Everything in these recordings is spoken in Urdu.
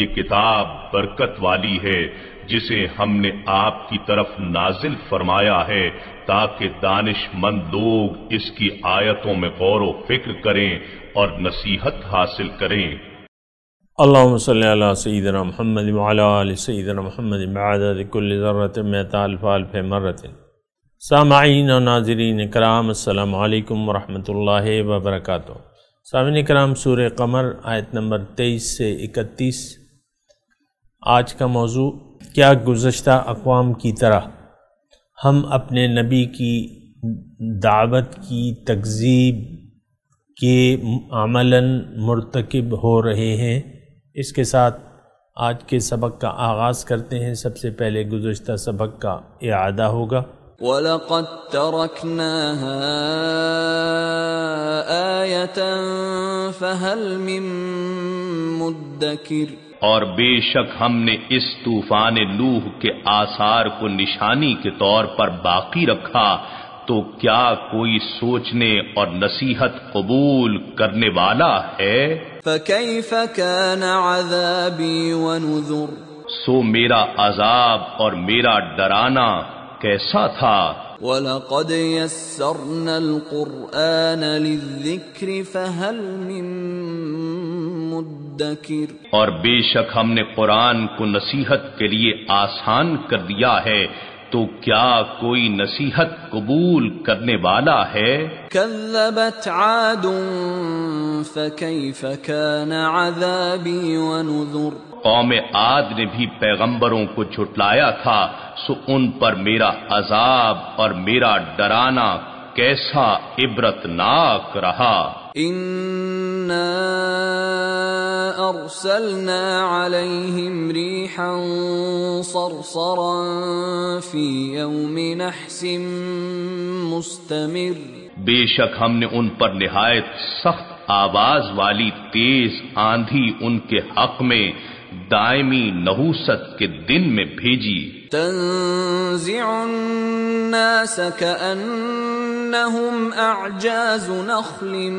یہ کتاب برکت والی ہے جسے ہم نے آپ کی طرف نازل فرمایا ہے تاکہ دانش مند لوگ اس کی آیتوں میں غور و فکر کریں اور نصیحت حاصل کریں اللہم صلی اللہ سیدنا محمد وعلا علی سیدنا محمد بعدد کل ذرت میتا الف الف مرت سامعین و ناظرین اکرام السلام علیکم ورحمت اللہ وبرکاتہ سامعین اکرام سور قمر آیت نمبر تیس سے اکتیس آج کا موضوع کیا گزشتہ اقوام کی طرح ہم اپنے نبی کی دعوت کی تکذیب کے عملاً مرتکب ہو رہے ہیں اس کے ساتھ آج کے سبق کا آغاز کرتے ہیں سب سے پہلے گزشتہ سبق کا اعادہ ہوگا وَلَقَدْ فَهَلْ مِن اور بے شک ہم نے اس طوفان لوح کے آثار کو نشانی کے طور پر باقی رکھا تو کیا کوئی سوچنے اور نصیحت قبول کرنے والا ہے فکیف کان عذابی ونذر سو میرا عذاب اور میرا ڈرانا کیسا تھا وَلَقَدْ يَسَّرْنَا الْقُرْآنَ لِلذِّكْرِ فَهَلْ مِن اور بے شک ہم نے قرآن کو نصیحت کے لیے آسان کر دیا ہے تو کیا کوئی نصیحت قبول کرنے والا ہے کان عذابی ونذر قوم آد نے بھی پیغمبروں کو جھٹلایا تھا سو ان پر میرا عذاب اور میرا ڈرانا کیسا عبرت ناک رہا أرسلنا عليهم ريحا صرصرا في يوم نحس مستمر نے ان پر पर سخت آواز والی تیز آندھی ان کے حق میں دائمی نحوست کے دن میں بھیجی تنزع الناس كأنهم أعجاز نخل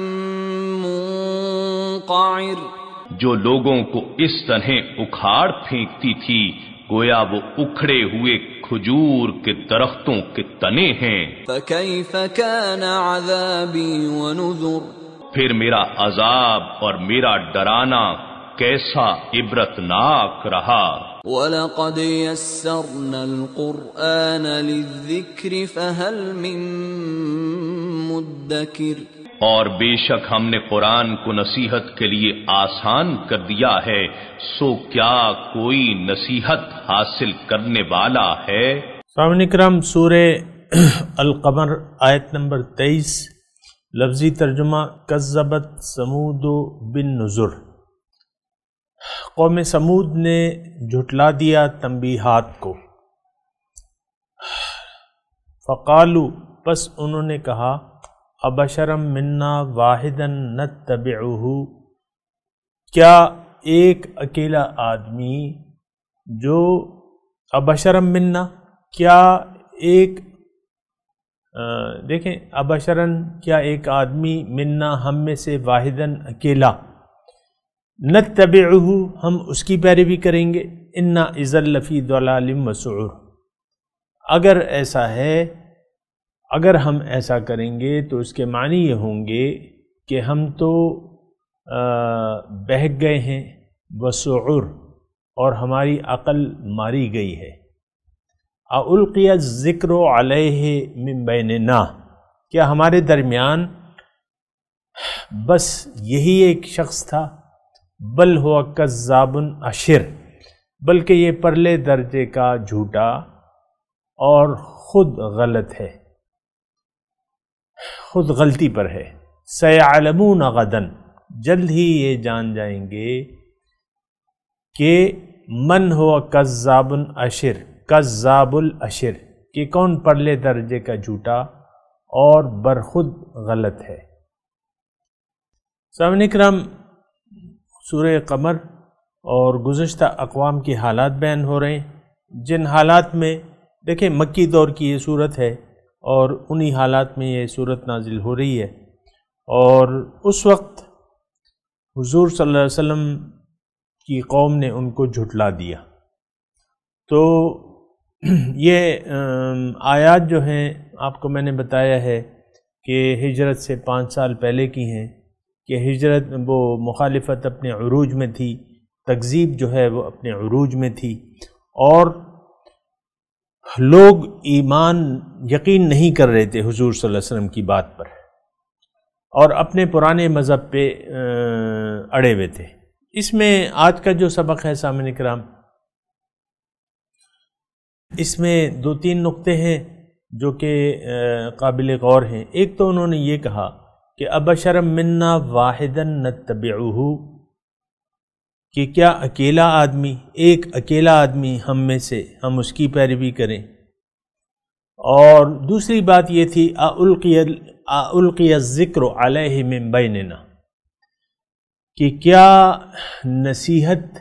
منقعر جو لوگوں کو اس طرح اکھاڑ پھینکتی تھی گویا وہ اکھڑے ہوئے کھجور کے درختوں کے تنے ہیں فَكَيْفَ كَانَ عَذَابِي وَنُذُرْ پھر میرا عذاب اور میرا ڈرانا کیسا عبرتناک رہا وَلَقَدْ يَسَّرْنَا الْقُرْآنَ لِلذِّكْرِ فَهَلْ مِن مُدَّكِرِ اور بے شک ہم نے قرآن کو نصیحت کے لیے آسان کر دیا ہے سو کیا کوئی نصیحت حاصل کرنے والا ہے سامنے کرم سورہ القمر آیت نمبر تیئیس لفظی ترجمہ کزبت سمود و بن نظر قوم سمود نے جھٹلا دیا تمبی کو فقالو پس انہوں نے کہا ابشرم منا واحد نت کیا ایک اکیلا آدمی جو ابشرم منا کیا ایک دیکھیں ابشرن کیا ایک آدمی منا ہم میں سے واحد اکیلا نہ ہم اس کی پیروی کریں گے انا عزل لفی مسعور اگر ایسا ہے اگر ہم ایسا کریں گے تو اس کے معنی یہ ہوں گے کہ ہم تو بہک گئے ہیں وسعر اور ہماری عقل ماری گئی ہے اُلقیہ ذکر و علیہ ممبین بین نا کیا ہمارے درمیان بس یہی ایک شخص تھا بل ہوا کذابن عشر بلکہ یہ پرلے درجے کا جھوٹا اور خود غلط ہے خود غلطی پر ہے غَدًا جلد ہی یہ جان جائیں گے کہ من ہوا قذاب العشر قذاب العشر کہ کون پرلے درجے کا جھوٹا اور برخود غلط ہے سامنے کرم سورہ قمر اور گزشتہ اقوام کی حالات بیان ہو رہے ہیں جن حالات میں دیکھیں مکی دور کی یہ صورت ہے اور انہی حالات میں یہ صورت نازل ہو رہی ہے اور اس وقت حضور صلی اللہ علیہ وسلم کی قوم نے ان کو جھٹلا دیا تو یہ آیات جو ہیں آپ کو میں نے بتایا ہے کہ ہجرت سے پانچ سال پہلے کی ہیں کہ ہجرت وہ مخالفت اپنے عروج میں تھی تقزیب جو ہے وہ اپنے عروج میں تھی اور لوگ ایمان یقین نہیں کر رہے تھے حضور صلی اللہ علیہ وسلم کی بات پر اور اپنے پرانے مذہب پہ اڑے ہوئے تھے اس میں آج کا جو سبق ہے سامن اکرام اس میں دو تین نقطے ہیں جو کہ قابل غور ہیں ایک تو انہوں نے یہ کہا کہ اب شرم منا واحدن نتبعہ کہ کیا اکیلا آدمی ایک اکیلا آدمی ہم میں سے ہم اس کی پیروی کریں اور دوسری بات یہ تھی القی ذکر علیہ بیننا کہ کیا نصیحت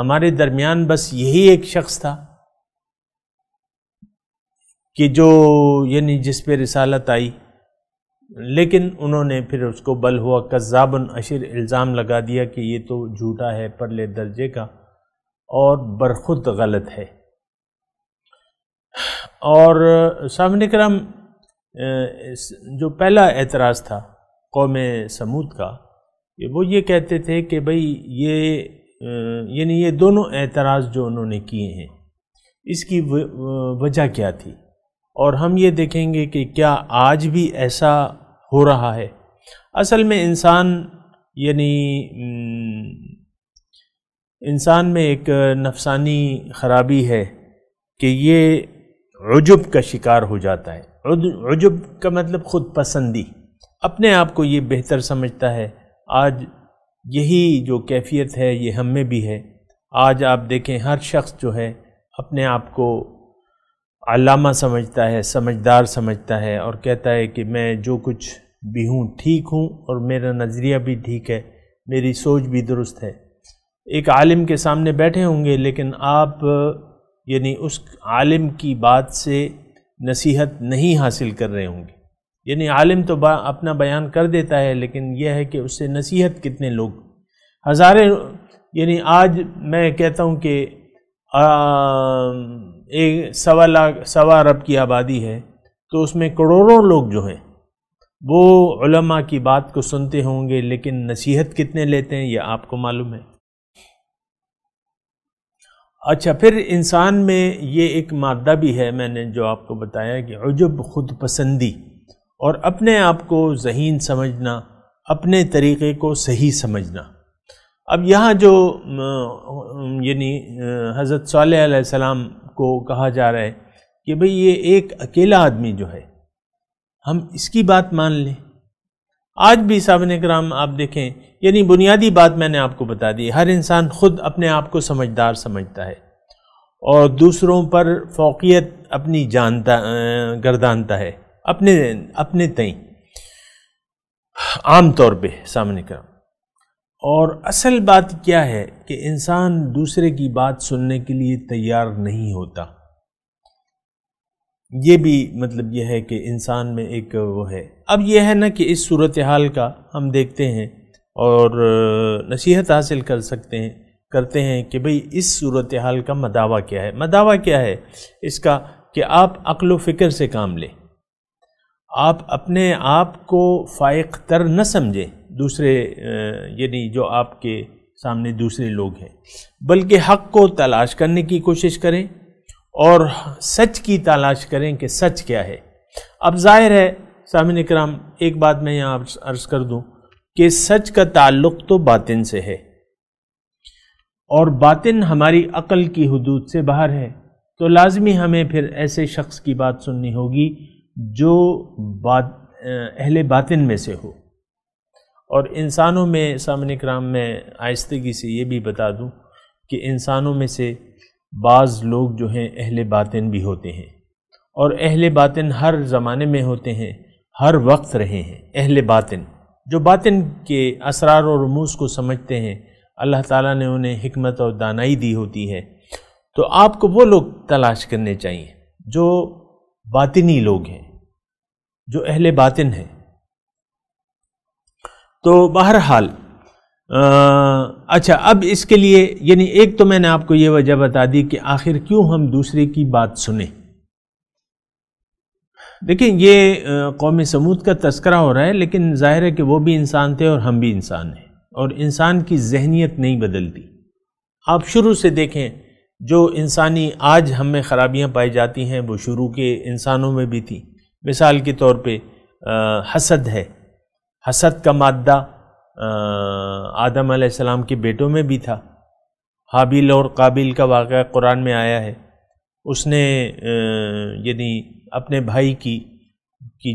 ہمارے درمیان بس یہی ایک شخص تھا کہ جو یعنی جس پہ رسالت آئی لیکن انہوں نے پھر اس کو بل ہوا قصابً عشر الزام لگا دیا کہ یہ تو جھوٹا ہے پرلے درجے کا اور برخود غلط ہے اور سامنے کرم جو پہلا اعتراض تھا قوم سمود کا وہ یہ کہتے تھے کہ بھئی یہ یعنی یہ دونوں اعتراض جو انہوں نے کیے ہیں اس کی وجہ کیا تھی اور ہم یہ دیکھیں گے کہ کیا آج بھی ایسا ہو رہا ہے اصل میں انسان یعنی انسان میں ایک نفسانی خرابی ہے کہ یہ عجب کا شکار ہو جاتا ہے عجب کا مطلب خود پسندی اپنے آپ کو یہ بہتر سمجھتا ہے آج یہی جو کیفیت ہے یہ ہم میں بھی ہے آج آپ دیکھیں ہر شخص جو ہے اپنے آپ کو علامہ سمجھتا ہے سمجھدار سمجھتا ہے اور کہتا ہے کہ میں جو کچھ بھی ہوں ٹھیک ہوں اور میرا نظریہ بھی ٹھیک ہے میری سوچ بھی درست ہے ایک عالم کے سامنے بیٹھے ہوں گے لیکن آپ یعنی اس عالم کی بات سے نصیحت نہیں حاصل کر رہے ہوں گے یعنی عالم تو اپنا بیان کر دیتا ہے لیکن یہ ہے کہ اس سے نصیحت کتنے لوگ ہزارے یعنی آج میں کہتا ہوں کہ سوا لاکھ سوا رب کی آبادی ہے تو اس میں کروڑوں لوگ جو ہیں وہ علماء کی بات کو سنتے ہوں گے لیکن نصیحت کتنے لیتے ہیں یہ آپ کو معلوم ہے اچھا پھر انسان میں یہ ایک مادہ بھی ہے میں نے جو آپ کو بتایا کہ عجب خود پسندی اور اپنے آپ کو ذہین سمجھنا اپنے طریقے کو صحیح سمجھنا اب یہاں جو یعنی حضرت صالح علیہ السلام کو کہا جا رہا ہے کہ بھئی یہ ایک اکیلا آدمی جو ہے ہم اس کی بات مان لیں آج بھی صاحب کرام آپ دیکھیں یعنی بنیادی بات میں نے آپ کو بتا دی ہر انسان خود اپنے آپ کو سمجھدار سمجھتا ہے اور دوسروں پر فوقیت اپنی جانتا گردانتا ہے اپنے اپنے تئیں عام طور پہ سامنے کرام اور اصل بات کیا ہے کہ انسان دوسرے کی بات سننے کے لیے تیار نہیں ہوتا یہ بھی مطلب یہ ہے کہ انسان میں ایک وہ ہے اب یہ ہے نا کہ اس صورتحال کا ہم دیکھتے ہیں اور نصیحت حاصل کر سکتے ہیں کرتے ہیں کہ بھئی اس صورتحال کا مداوع کیا ہے مداوع کیا ہے اس کا کہ آپ عقل و فکر سے کام لیں آپ اپنے آپ کو فائق تر نہ سمجھیں دوسرے یعنی جو آپ کے سامنے دوسرے لوگ ہیں بلکہ حق کو تلاش کرنے کی کوشش کریں اور سچ کی تلاش کریں کہ سچ کیا ہے اب ظاہر ہے سامعین اکرام ایک بات میں یہاں عرض کر دوں کہ سچ کا تعلق تو باطن سے ہے اور باطن ہماری عقل کی حدود سے باہر ہے تو لازمی ہمیں پھر ایسے شخص کی بات سننی ہوگی جو اہل باطن میں سے ہو اور انسانوں میں سامنے کرام میں آہستگی سے یہ بھی بتا دوں کہ انسانوں میں سے بعض لوگ جو ہیں اہل باطن بھی ہوتے ہیں اور اہل باطن ہر زمانے میں ہوتے ہیں ہر وقت رہے ہیں اہل باطن جو باطن کے اسرار و رموز کو سمجھتے ہیں اللہ تعالیٰ نے انہیں حکمت اور دانائی دی ہوتی ہے تو آپ کو وہ لوگ تلاش کرنے چاہیے جو باطنی لوگ ہیں جو اہل باطن ہیں تو بہرحال اچھا اب اس کے لیے یعنی ایک تو میں نے آپ کو یہ وجہ بتا دی کہ آخر کیوں ہم دوسرے کی بات سنیں دیکھیں یہ قوم سمود کا تذکرہ ہو رہا ہے لیکن ظاہر ہے کہ وہ بھی انسان تھے اور ہم بھی انسان ہیں اور انسان کی ذہنیت نہیں بدلتی آپ شروع سے دیکھیں جو انسانی آج ہم میں خرابیاں پائی جاتی ہیں وہ شروع کے انسانوں میں بھی تھی مثال کے طور پہ حسد ہے حسد کا مادہ آدم علیہ السلام کے بیٹوں میں بھی تھا حابیل اور قابل کا واقعہ قرآن میں آیا ہے اس نے یعنی اپنے بھائی کی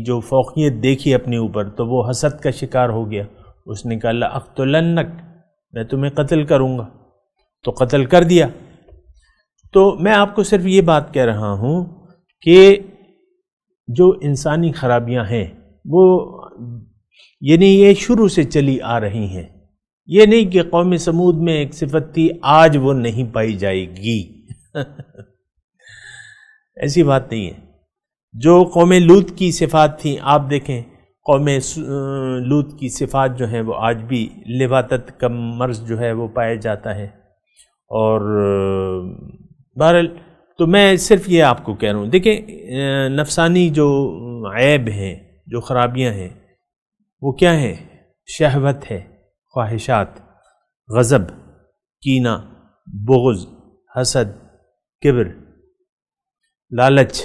جو فوقیت دیکھی اپنے اوپر تو وہ حسد کا شکار ہو گیا اس نے کہا اللہ اختلنک میں تمہیں قتل کروں گا تو قتل کر دیا تو میں آپ کو صرف یہ بات کہہ رہا ہوں کہ جو انسانی خرابیاں ہیں وہ یعنی یہ شروع سے چلی آ رہی ہیں یہ نہیں کہ قوم سمود میں ایک صفت تھی آج وہ نہیں پائی جائے گی ایسی بات نہیں ہے جو قوم لوت کی صفات تھیں آپ دیکھیں قوم لوت کی صفات جو ہیں وہ آج بھی لباتت کا مرض جو ہے وہ پایا جاتا ہے اور بہرحال تو میں صرف یہ آپ کو کہہ رہا ہوں دیکھیں نفسانی جو عیب ہیں جو خرابیاں ہیں وہ کیا ہے شہوت ہے خواہشات غضب کینہ بغض حسد کبر لالچ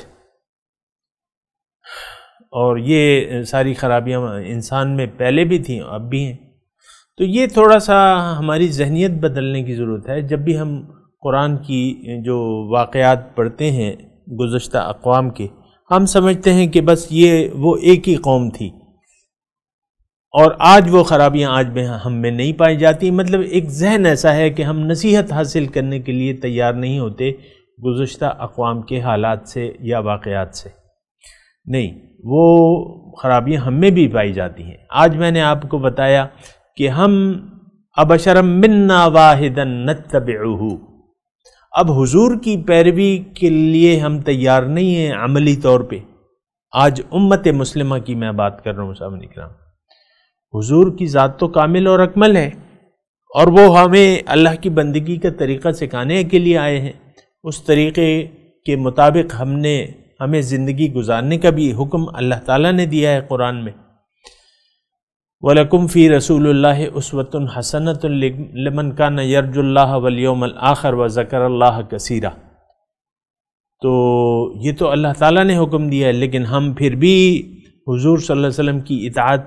اور یہ ساری خرابیاں انسان میں پہلے بھی تھیں اب بھی ہیں تو یہ تھوڑا سا ہماری ذہنیت بدلنے کی ضرورت ہے جب بھی ہم قرآن کی جو واقعات پڑھتے ہیں گزشتہ اقوام کے ہم سمجھتے ہیں کہ بس یہ وہ ایک ہی قوم تھی اور آج وہ خرابیاں آج میں ہم میں نہیں پائی جاتی مطلب ایک ذہن ایسا ہے کہ ہم نصیحت حاصل کرنے کے لیے تیار نہیں ہوتے گزشتہ اقوام کے حالات سے یا واقعات سے نہیں وہ خرابیاں ہم میں بھی پائی جاتی ہیں آج میں نے آپ کو بتایا کہ ہم ابشرم من واحد اب حضور کی پیروی کے لیے ہم تیار نہیں ہیں عملی طور پہ آج امت مسلمہ کی میں بات کر رہا ہوں صاحب نکرام حضور کی ذات تو کامل اور اکمل ہے اور وہ ہمیں اللہ کی بندگی کا طریقہ سکھانے کے لیے آئے ہیں اس طریقے کے مطابق ہم نے ہمیں زندگی گزارنے کا بھی حکم اللہ تعالیٰ نے دیا ہے قرآن میں وَلَكُمْ فِي رَسُولُ اللَّهِ اُسْوَةٌ حَسَنَةٌ لِمَنْ كَانَ يَرْجُ اللَّهَ وَالْيَوْمَ الْآخَرَ وَذَكَرَ اللَّهَ كَسِيرًا تو یہ تو اللہ تعالیٰ نے حکم دیا ہے لیکن ہم پھر بھی حضور صلی اللہ علیہ وسلم کی اطاعت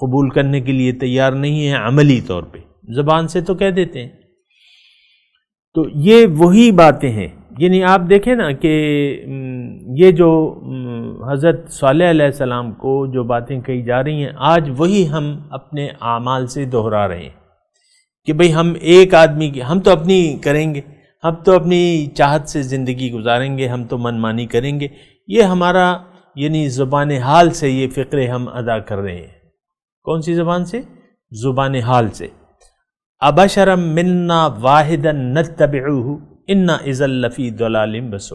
قبول کرنے کے لیے تیار نہیں ہے عملی طور پہ زبان سے تو کہہ دیتے ہیں تو یہ وہی باتیں ہیں یعنی آپ دیکھیں نا کہ یہ جو حضرت صالح علیہ السلام کو جو باتیں کہی جا رہی ہیں آج وہی ہم اپنے اعمال سے دہرا رہے ہیں کہ بھئی ہم ایک آدمی ہم تو اپنی کریں گے ہم تو اپنی چاہت سے زندگی گزاریں گے ہم تو من مانی کریں گے یہ ہمارا یعنی زبان حال سے یہ فقرے ہم ادا کر رہے ہیں کون سی زبان سے زبان حال سے ابشرم من واحد اذا لفی ضلال بس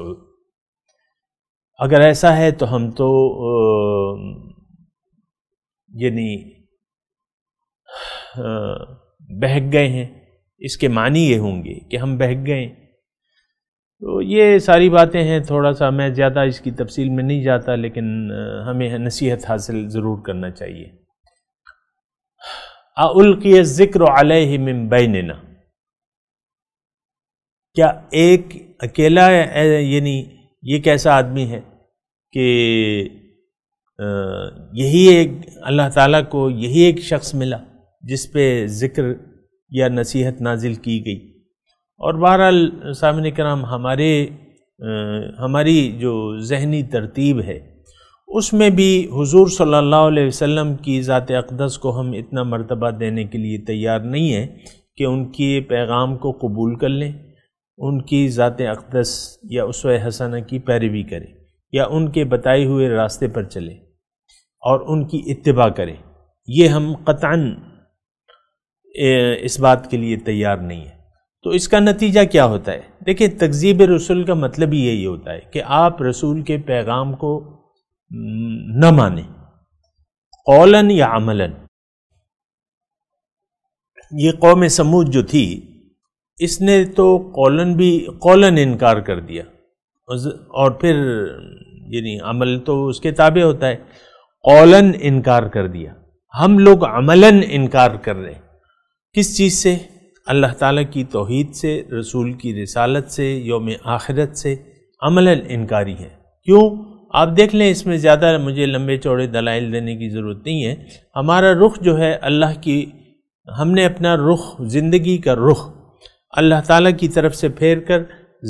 اگر ایسا ہے تو ہم تو یعنی بہک گئے ہیں اس کے معنی یہ ہوں گے کہ ہم بہک گئے ہیں تو یہ ساری باتیں ہیں تھوڑا سا میں زیادہ اس کی تفصیل میں نہیں جاتا لیکن ہمیں نصیحت حاصل ضرور کرنا چاہیے اُلقیہ ذکر علیہ بَيْنِنَا کیا ایک اکیلا ہے یعنی یہ کیسا آدمی ہے کہ یہی ایک اللہ تعالیٰ کو یہی ایک شخص ملا جس پہ ذکر یا نصیحت نازل کی گئی اور بہرحال سامنے کرام ہمارے ہماری جو ذہنی ترتیب ہے اس میں بھی حضور صلی اللہ علیہ وسلم کی ذات اقدس کو ہم اتنا مرتبہ دینے کے لیے تیار نہیں ہیں کہ ان کے پیغام کو قبول کر لیں ان کی ذات اقدس یا عصو حسنہ کی پیروی کریں یا ان کے بتائے ہوئے راستے پر چلیں اور ان کی اتباع کریں یہ ہم قطعاً اس بات کے لیے تیار نہیں ہیں تو اس کا نتیجہ کیا ہوتا ہے دیکھیں تقزیب رسول کا مطلب ہی یہی ہوتا ہے کہ آپ رسول کے پیغام کو نہ مانیں قولاً یا عملاً یہ قوم سمود جو تھی اس نے تو قولاً بھی قولاً انکار کر دیا اور پھر یعنی عمل تو اس کے تابع ہوتا ہے قولاً انکار کر دیا ہم لوگ عملاً انکار کر رہے ہیں کس چیز سے اللہ تعالیٰ کی توحید سے رسول کی رسالت سے یوم آخرت سے عمل انکاری ہے کیوں آپ دیکھ لیں اس میں زیادہ مجھے لمبے چوڑے دلائل دینے کی ضرورت نہیں ہے ہمارا رخ جو ہے اللہ کی ہم نے اپنا رخ زندگی کا رخ اللہ تعالیٰ کی طرف سے پھیر کر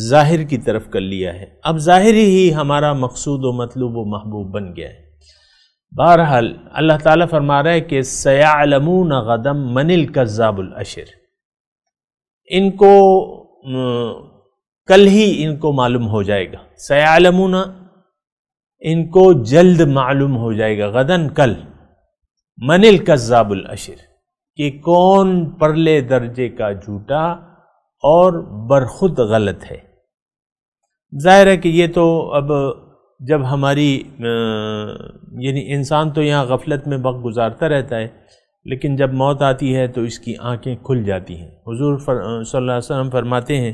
ظاہر کی طرف کر لیا ہے اب ظاہر ہی ہمارا مقصود و مطلوب و محبوب بن گیا ہے بہرحال اللہ تعالیٰ فرما رہا ہے کہ علمون غدم من کا زاب الشر ان کو کل ہی ان کو معلوم ہو جائے گا سیالمون ان کو جلد معلوم ہو جائے گا غدن کل من القذاب العشر کہ کون پرلے درجے کا جھوٹا اور برخود غلط ہے ظاہر ہے کہ یہ تو اب جب ہماری یعنی انسان تو یہاں غفلت میں وقت گزارتا رہتا ہے لیکن جب موت آتی ہے تو اس کی آنکھیں کھل جاتی ہیں حضور صلی اللہ علیہ وسلم فرماتے ہیں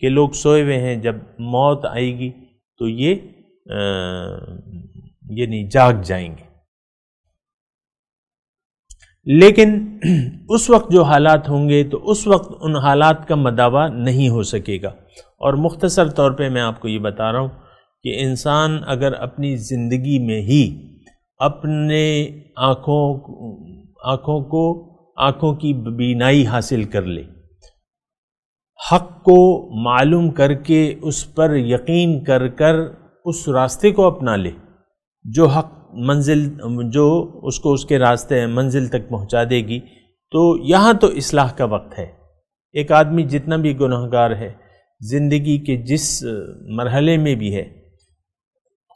کہ لوگ سوئے ہوئے ہیں جب موت آئے گی تو یہ یعنی جاگ جائیں گے لیکن اس وقت جو حالات ہوں گے تو اس وقت ان حالات کا مداوع نہیں ہو سکے گا اور مختصر طور پہ میں آپ کو یہ بتا رہا ہوں کہ انسان اگر اپنی زندگی میں ہی اپنے آنکھوں آنکھوں کو آنکھوں کی بینائی حاصل کر لے حق کو معلوم کر کے اس پر یقین کر کر اس راستے کو اپنا لے جو حق منزل جو اس کو اس کے راستے منزل تک پہنچا دے گی تو یہاں تو اصلاح کا وقت ہے ایک آدمی جتنا بھی گناہ گار ہے زندگی کے جس مرحلے میں بھی ہے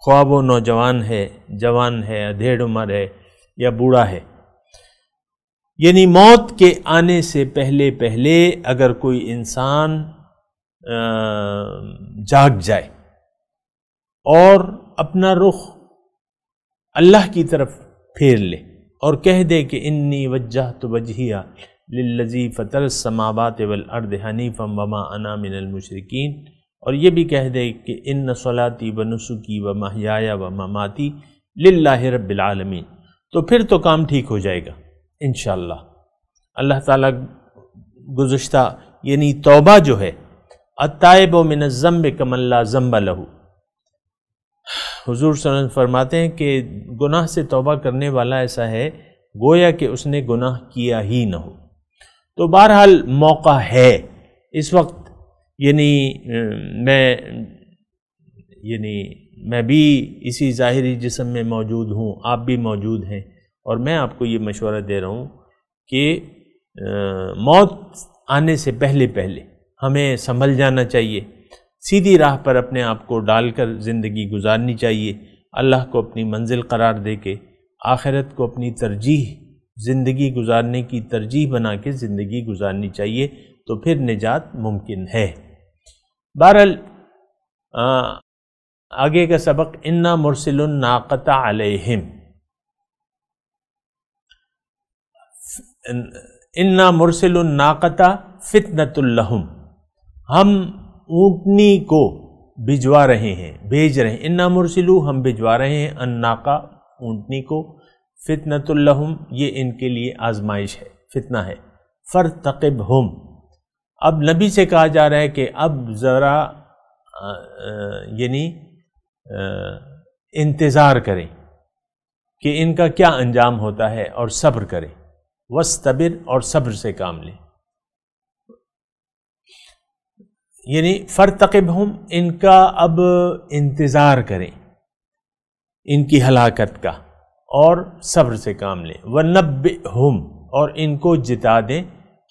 خواب و نوجوان ہے جوان ہے ادھیڑ عمر ہے یا بوڑھا ہے یعنی موت کے آنے سے پہلے پہلے اگر کوئی انسان جاگ جائے اور اپنا رخ اللہ کی طرف پھیر لے اور کہہ دے کہ انی وجہ تو وجہیہ للذی فطر السماوات والارض حنیفا وما انا من المشرکین اور یہ بھی کہہ دے کہ ان صلاتی و نسکی و ماہیا و مماتی للہ رب العالمین تو پھر تو کام ٹھیک ہو جائے گا انشاءاللہ اللہ تعالیٰ گزشتہ یعنی توبہ جو ہے عطائیب و من الزمب کم اللہ زمب لہو حضور صلی اللہ علیہ وسلم فرماتے ہیں کہ گناہ سے توبہ کرنے والا ایسا ہے گویا کہ اس نے گناہ کیا ہی نہ ہو تو بہرحال موقع ہے اس وقت یعنی میں یعنی میں بھی اسی ظاہری جسم میں موجود ہوں آپ بھی موجود ہیں اور میں آپ کو یہ مشورہ دے رہا ہوں کہ موت آنے سے پہلے پہلے ہمیں سنبھل جانا چاہیے سیدھی راہ پر اپنے آپ کو ڈال کر زندگی گزارنی چاہیے اللہ کو اپنی منزل قرار دے کے آخرت کو اپنی ترجیح زندگی گزارنے کی ترجیح بنا کے زندگی گزارنی چاہیے تو پھر نجات ممکن ہے بہرحال آگے کا سبق انا مرسل الناقطہ علیہم انا مرسل الناقتا فتنت الحم ہم اونٹنی کو بھجوا رہے ہیں بھیج رہے ہیں انا مرسلو ہم بھجوا رہے ہیں ان ناقا اونٹنی کو فتنت الحم یہ ان کے لیے آزمائش ہے فتنہ ہے فر تقب اب نبی سے کہا جا رہا ہے کہ اب ذرا یعنی انتظار کریں کہ ان کا کیا انجام ہوتا ہے اور صبر کریں وصبر اور صبر سے کام لیں یعنی فرتقب ہم ان کا اب انتظار کریں ان کی ہلاکت کا اور صبر سے کام لیں و اور ان کو جتا دیں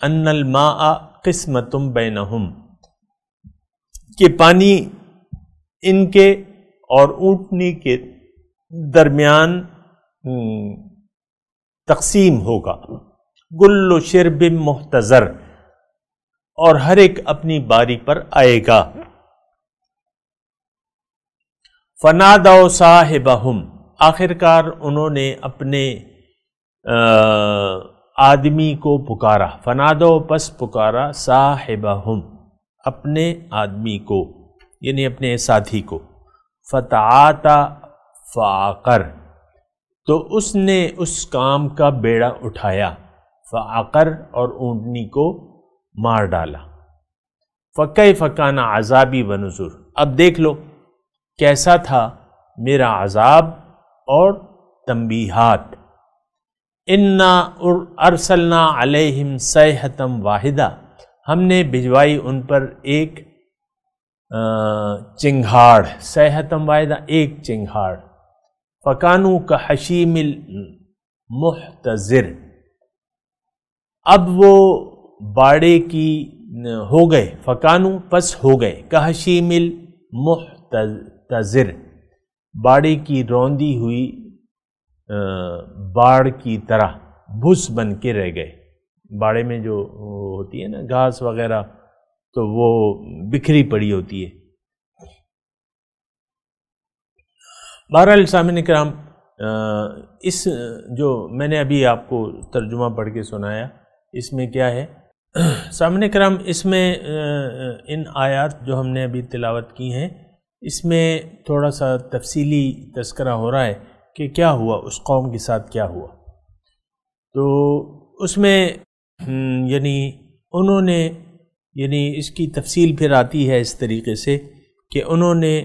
ان الماء قسمتم بینہم کہ پانی ان کے اور اونٹنی کے درمیان تقسیم ہوگا گل و محتضر اور ہر ایک اپنی باری پر آئے گا فناد و صاحبہم کار انہوں نے اپنے آدمی کو پکارا فنادو پس پکارا صاحبہم اپنے آدمی کو یعنی اپنے ساتھی کو فتعاتا فاقر تو اس نے اس کام کا بیڑا اٹھایا فعقر اور اونٹنی کو مار ڈالا فق فقانہ عذابی و نظر اب دیکھ لو کیسا تھا میرا عذاب اور تنبیہات انا ارسلنا علیہم سحتم واحدہ ہم نے بھجوائی ان پر ایک چنگھاڑ سے واحدہ ایک چنگھاڑ فقانو کا حشیم مل اب وہ باڑے کی ہو گئے فکانو پس ہو گئے کہشیم مل باڑے کی روندی ہوئی باڑ کی طرح بھس بن کے رہ گئے باڑے میں جو ہوتی ہے نا گھاس وغیرہ تو وہ بکھری پڑی ہوتی ہے بہرحال سامن کرام اس جو میں نے ابھی آپ کو ترجمہ پڑھ کے سنایا اس میں کیا ہے سامنے کرم اس میں ان آیات جو ہم نے ابھی تلاوت کی ہیں اس میں تھوڑا سا تفصیلی تذکرہ ہو رہا ہے کہ کیا ہوا اس قوم کے ساتھ کیا ہوا تو اس میں یعنی انہوں نے یعنی اس کی تفصیل پھر آتی ہے اس طریقے سے کہ انہوں نے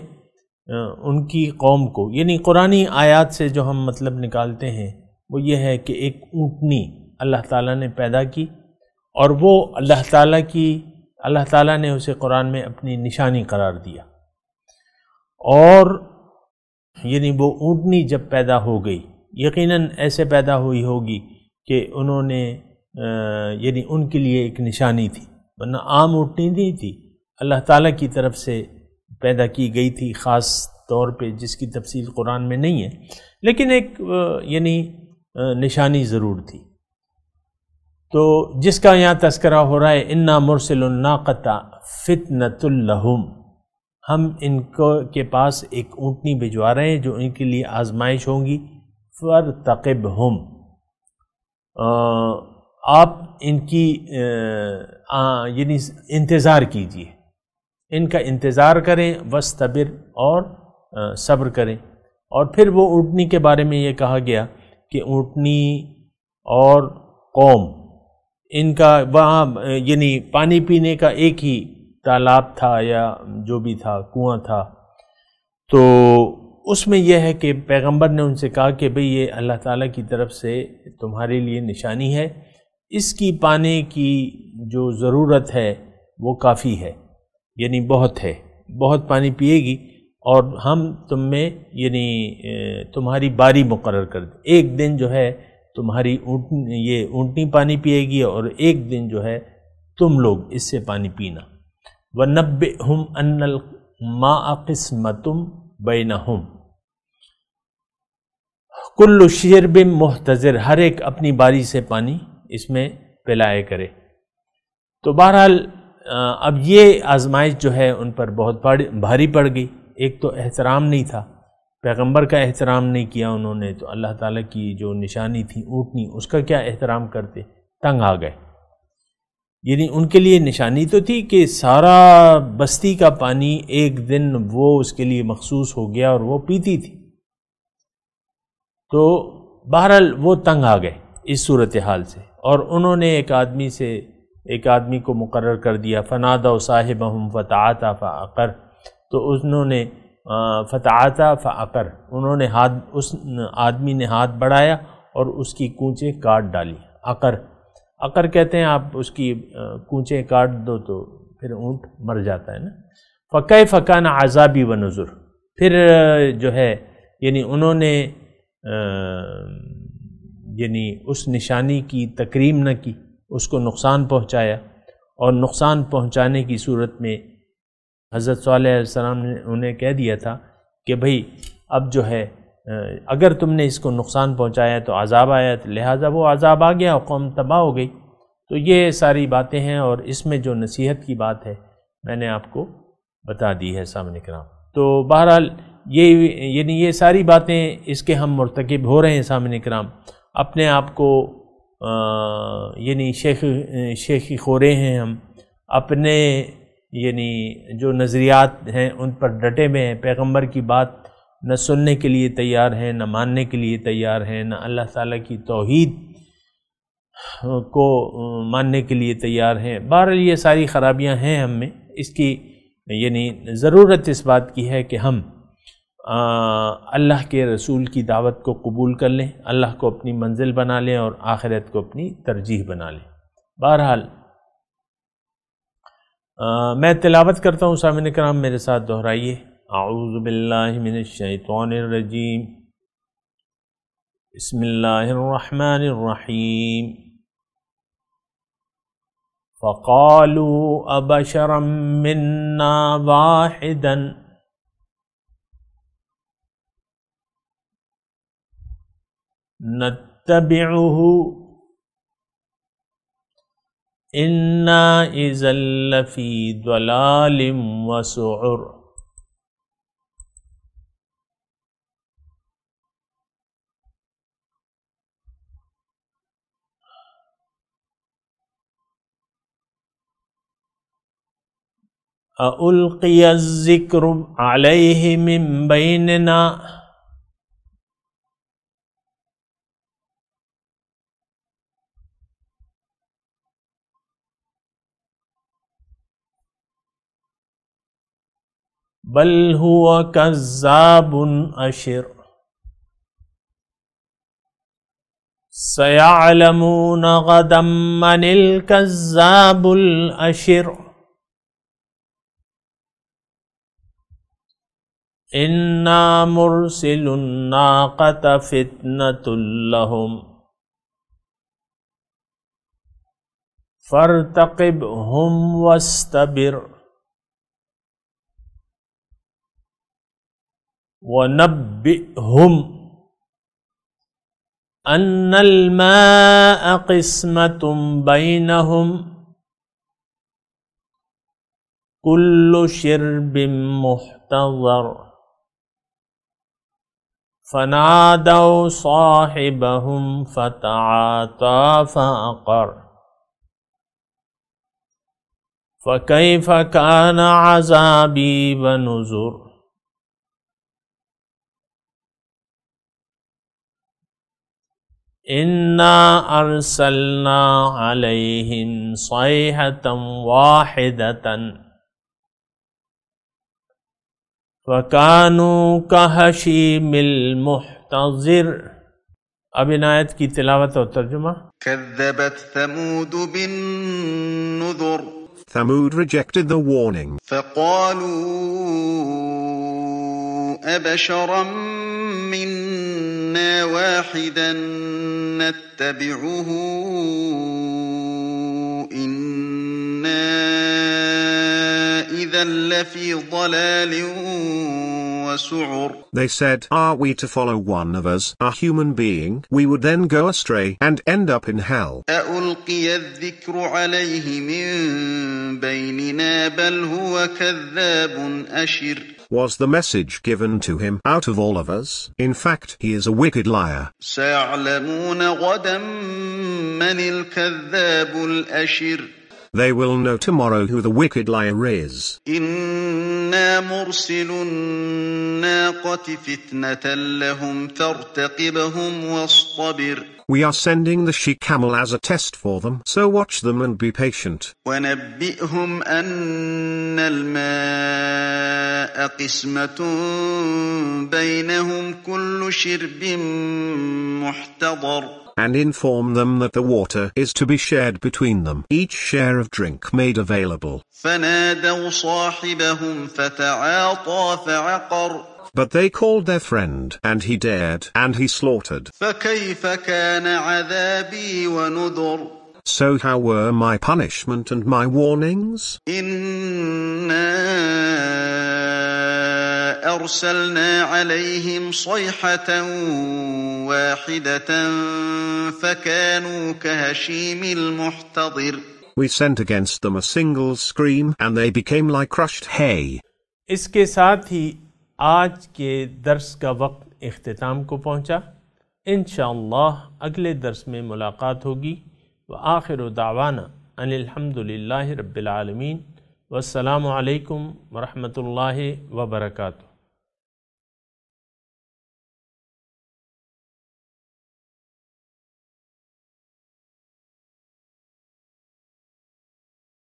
ان کی قوم کو یعنی قرآن آیات سے جو ہم مطلب نکالتے ہیں وہ یہ ہے کہ ایک اونٹنی اللہ تعالیٰ نے پیدا کی اور وہ اللہ تعالیٰ کی اللہ تعالیٰ نے اسے قرآن میں اپنی نشانی قرار دیا اور یعنی وہ اونٹنی جب پیدا ہو گئی یقیناً ایسے پیدا ہوئی ہوگی کہ انہوں نے یعنی ان کے لیے ایک نشانی تھی ورنہ عام اونٹنی نہیں تھی اللہ تعالیٰ کی طرف سے پیدا کی گئی تھی خاص طور پہ جس کی تفصیل قرآن میں نہیں ہے لیکن ایک یعنی نشانی ضرور تھی تو جس کا یہاں تذکرہ ہو رہا ہے انا مرسل الناقتا فتنۃ الحم ہم ان کو کے پاس ایک اونٹنی بھجوا رہے ہیں جو ان کے لیے آزمائش ہوں گی تقب ہم آپ ان کی یعنی انتظار کیجئے ان کا انتظار کریں وصطبر اور صبر کریں اور پھر وہ اونٹنی کے بارے میں یہ کہا گیا کہ اونٹنی اور قوم ان کا وہاں یعنی پانی پینے کا ایک ہی تالاب تھا یا جو بھی تھا کنواں تھا تو اس میں یہ ہے کہ پیغمبر نے ان سے کہا کہ بھئی یہ اللہ تعالیٰ کی طرف سے تمہارے لیے نشانی ہے اس کی پانے کی جو ضرورت ہے وہ کافی ہے یعنی بہت ہے بہت پانی پیے گی اور ہم تم میں یعنی تمہاری باری مقرر کر دیں ایک دن جو ہے تمہاری اونٹ یہ اونٹنی پانی پیے گی اور ایک دن جو ہے تم لوگ اس سے پانی پینا و نب ہم ان بَيْنَهُمْ تم بے نہ کلو شیر ہر ایک اپنی باری سے پانی اس میں پلائے کرے تو بہرحال اب یہ آزمائش جو ہے ان پر بہت بھاری پڑ گئی ایک تو احترام نہیں تھا پیغمبر کا احترام نہیں کیا انہوں نے تو اللہ تعالیٰ کی جو نشانی تھی اونٹنی اس کا کیا احترام کرتے تنگ آ گئے یعنی ان کے لیے نشانی تو تھی کہ سارا بستی کا پانی ایک دن وہ اس کے لیے مخصوص ہو گیا اور وہ پیتی تھی تو بہرحال وہ تنگ آ گئے اس صورتحال سے اور انہوں نے ایک آدمی سے ایک آدمی کو مقرر کر دیا فناد و صاحب محمط فقر تو انہوں نے فتعاتا فعقر انہوں نے ہاتھ اس آدمی نے ہاتھ بڑھایا اور اس کی کونچیں کاٹ ڈالی عقر عقر کہتے ہیں آپ اس کی کونچیں کاٹ دو تو پھر اونٹ مر جاتا ہے نا فقۂ فقہ عذابی و نظر پھر جو ہے یعنی انہوں نے یعنی اس نشانی کی تکریم نہ کی اس کو نقصان پہنچایا اور نقصان پہنچانے کی صورت میں حضرت صلی علیہ السلام انہیں کہہ دیا تھا کہ بھئی اب جو ہے اگر تم نے اس کو نقصان پہنچایا تو عذاب آیا تو لہٰذا وہ عذاب آ گیا اور قوم تباہ ہو گئی تو یہ ساری باتیں ہیں اور اس میں جو نصیحت کی بات ہے میں نے آپ کو بتا دی ہے سامنے کرام تو بہرحال یہ یعنی یہ ساری باتیں اس کے ہم مرتکب ہو رہے ہیں سامنے کرام اپنے آپ کو یعنی شیخ شیخی خورے ہیں ہم اپنے یعنی جو نظریات ہیں ان پر ڈٹے ہوئے ہیں پیغمبر کی بات نہ سننے کے لیے تیار ہیں نہ ماننے کے لیے تیار ہیں نہ اللہ تعالیٰ کی توحید کو ماننے کے لیے تیار ہیں بہرحال یہ ساری خرابیاں ہیں ہم میں اس کی یعنی ضرورت اس بات کی ہے کہ ہم اللہ کے رسول کی دعوت کو قبول کر لیں اللہ کو اپنی منزل بنا لیں اور آخرت کو اپنی ترجیح بنا لیں بہرحال میں تلاوت کرتا ہوں سامعن کرام میرے ساتھ دہرائیے اعوذ باللہ من الشیطان الرجیم بسم اللہ الرحمن الرحیم فقالوا ابشرا منا واحدا نتبعه إنا إذا لفي ضلال وسعر ألقي الذكر عليه من بيننا بل بلو قزابل اشر من الكذاب الاشر انا مرسل الناقة فتنة لهم فارتقبهم واستبر ونبئهم أن الماء قسمة بينهم كل شرب محتضر فنادوا صاحبهم فتعاطى فأقر فكيف كان عذابي ونذر إنا أرسلنا عليهم صيحة واحدة فكانوا كهشيم المحتضر اب ان آیت کی تلاوت اور ترجمہ كذبت ثمود بالنذر ثمود rejected the warning. فقالوا أبشرا منا واحدا نتبعه إنا إذا لفي ضلال They said, Are we to follow one of us, a human being? We would then go astray and end up in hell. was the message given to him out of all of us. In fact, he is a wicked liar. They will know tomorrow who the wicked liar is. فِتْنَةً لَهُمْ فَارْتَقِبْهُمْ وَاصْطَبِرْ we are sending the she-camel as a test for them, so watch them and be patient. and inform them that the water is to be shared between them, each share of drink made available. فَنَادَوْا صَاحِبَهُمْ فَتَعَاطَى فَعَقَرَ but they called their friend, and he dared, and he slaughtered. So how were my punishment and my warnings? أرسلنا عليهم صيحة واحدة فكانوا كهشيم المحتضر We sent against them a single scream and they became like crushed hay. آج کے درس کا وقت اختتام کو پہنچا انشاءاللہ اگلے درس میں ملاقات ہوگی وآخر آخر ان الحمد للہ رب العالمین والسلام علیکم ورحمۃ اللہ وبرکاتہ